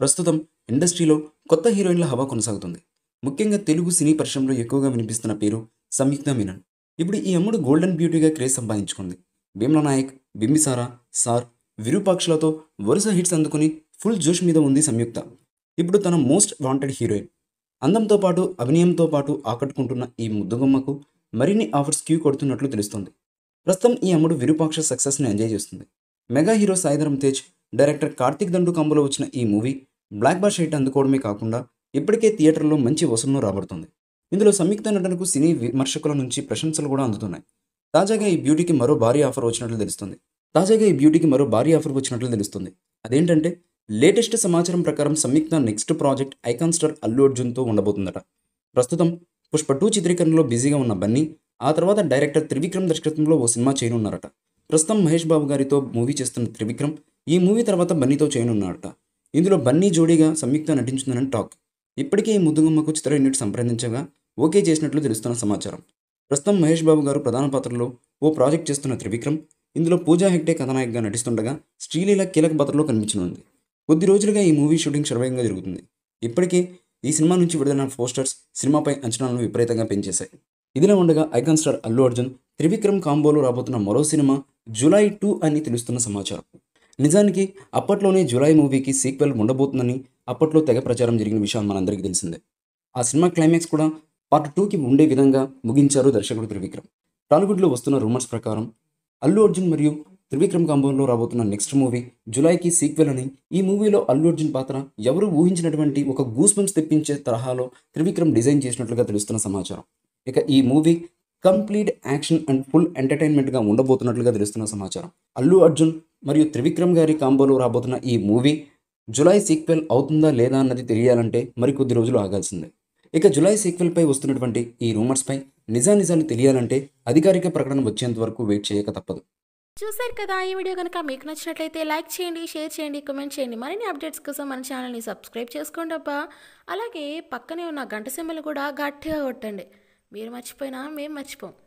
ప్రస్తుతం ఇండస్ట్రీలో కొత్త హీరోయిన్ల హవా కొనసాగుతుంది ముఖ్యంగా తెలుగు సినీ పరిశ్రమలో ఎక్కువగా వినిపిస్తున్న పేరు సంయుక్త మీనన్ ఇప్పుడు ఈ అమ్ముడు గోల్డెన్ బ్యూటీగా క్రేజ్ సంపాదించుకుంది భీమ్ల నాయక్ బింబిసారా సార్ విరూపాక్షలతో వరుస హిట్స్ అందుకుని ఫుల్ జోష్ మీద ఉంది సంయుక్త ఇప్పుడు తన మోస్ట్ వాంటెడ్ హీరోయిన్ అందంతో పాటు అభినయంతో పాటు ఆకట్టుకుంటున్న ఈ ముద్దుగమ్మకు మరిన్ని ఆఫర్స్ క్యూ కొడుతున్నట్లు తెలుస్తోంది ప్రస్తుతం ఈ అమ్ముడు విరూపాక్ష సక్సెస్ని ఎంజాయ్ చేస్తుంది mega hero Sai Dharam Tej director Karthik దండు కంబులో వచ్చిన ఈ మూవీ బ్లాక్ బాష్ హైట్ అందుకోవడమే కాకుండా ఇప్పటికే థియేటర్లో మంచి వసూలు రాబడుతుంది ఇందులో సంయుక్త నటనకు సినీ విమర్శకుల నుంచి ప్రశంసలు కూడా అందుతున్నాయి తాజాగా ఈ బ్యూటీకి మరో భారీ ఆఫర్ వచ్చినట్లు తెలుస్తుంది తాజాగా ఈ బ్యూటీకి మరో భారీ ఆఫర్ వచ్చినట్లు తెలుస్తుంది అదేంటంటే లేటెస్ట్ సమాచారం ప్రకారం Samyuktha next project icon star Allu అర్జున్తో ఉండబోతుందట ప్రస్తుతం పుష్ప టూ చిత్రీకరణలో బిజీగా ఉన్న బన్నీ ఆ తర్వాత డైరెక్టర్ త్రివిక్రమ్ దర్శకత్వంలో ఓ సినిమా చేయనున్నారట ప్రస్తుతం మహేష్ బాబు గారితో మూవీ చేస్తున్న త్రివిక్రమ్ ఈ మూవీ తర్వాత బన్నీతో చేయనున్నాడట ఇందులో బన్నీ జోడీగా సంయుక్త నటించుందని టాక్ ఇప్పటికే ఈ ముద్దుగుమ్మకు చిత్ర యూనిట్ సంప్రదించగా ఓకే చేసినట్లు తెలుస్తున్న సమాచారం ప్రస్తుతం మహేష్ బాబు గారు ప్రధాన పాత్రలో ఓ ప్రాజెక్ట్ చేస్తున్న త్రివిక్రమ్ ఇందులో పూజా హెగ్డే కథానాయకగా నటిస్తుండగా స్త్రీలీల కీలక పాత్రలో కనిపించనుంది కొద్ది రోజులుగా ఈ మూవీ షూటింగ్ శరవేగంగా జరుగుతుంది ఇప్పటికే ఈ సినిమా నుంచి విడుదల పోస్టర్స్ సినిమాపై అంచనాలను విపరీతంగా పెంచేశాయి ఇదిలా ఉండగా ఐకాన్ స్టార్ అల్లు అర్జున్ త్రివిక్రమ్ కాంబోలో రాబోతున్న మరో సినిమా జూలై టూ అని తెలుస్తున్న సమాచారం నిజానికి అప్పట్లోనే జులై మూవీకి సీక్వెల్ ఉండబోతుందని అప్పట్లో తెగ ప్రచారం జరిగిన విషయం మనందరికీ తెలిసిందే ఆ సినిమా క్లైమాక్స్ కూడా పార్ట్ టూకి ఉండే విధంగా ముగించారు దర్శకుడు త్రివిక్రమ్ టాలీవుడ్లో వస్తున్న రూమర్స్ ప్రకారం అల్లు అర్జున్ మరియు త్రివిక్రమ్ కాంబోలో రాబోతున్న నెక్స్ట్ మూవీ జులైకి సీక్వెల్ అని ఈ మూవీలో అల్లు అర్జున్ పాత్ర ఎవరు ఊహించినటువంటి ఒక గూస్ బంప్స్ తెప్పించే తరహాలో త్రివిక్రమ్ డిజైన్ చేసినట్లుగా తెలుస్తున్న సమాచారం ఇక ఈ movie complete action and full ఎంటర్టైన్మెంట్గా ఉండబోతున్నట్లుగా తెలుస్తున్న సమాచారం అల్లు అర్జున్ మరియు త్రివిక్రమ్ గారి కాంబోలో రాబోతున్న ఈ మూవీ జులై సీక్వెల్ అవుతుందా లేదా అన్నది తెలియాలంటే మరికొద్ది రోజులు ఆగాల్సిందే ఇక జులై సీక్వెల్పై వస్తున్నటువంటి ఈ రూమర్స్పై నిజానిజాన్ని తెలియాలంటే అధికారిక ప్రకటన వచ్చేంత వరకు వెయిట్ చేయక తప్పదు చూసారు కదా ఈ వీడియో కనుక మీకు నచ్చినట్లయితే లైక్ చేయండి షేర్ చేయండి కమెంట్ చేయండి మరిన్ని అప్డేట్స్ కోసం మన ఛానల్ని సబ్స్క్రైబ్ చేసుకోండి అబ్బా అలాగే పక్కనే ఉన్న గంట సెమ్మలు కూడా గట్టిగా కొట్టండి మీరు మర్చిపోయినా మేము మర్చిపోం